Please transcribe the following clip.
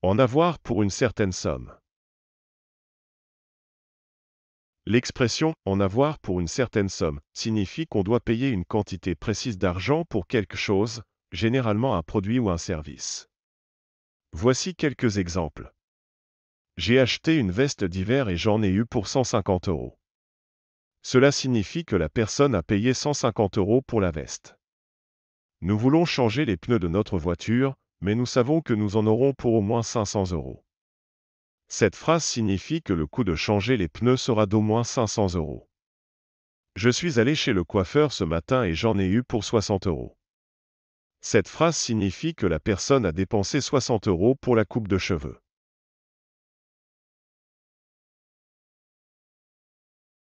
En avoir pour une certaine somme. L'expression en avoir pour une certaine somme signifie qu'on doit payer une quantité précise d'argent pour quelque chose, généralement un produit ou un service. Voici quelques exemples. J'ai acheté une veste d'hiver et j'en ai eu pour 150 euros. Cela signifie que la personne a payé 150 euros pour la veste. Nous voulons changer les pneus de notre voiture, mais nous savons que nous en aurons pour au moins 500 euros. Cette phrase signifie que le coût de changer les pneus sera d'au moins 500 euros. Je suis allé chez le coiffeur ce matin et j'en ai eu pour 60 euros. Cette phrase signifie que la personne a dépensé 60 euros pour la coupe de cheveux.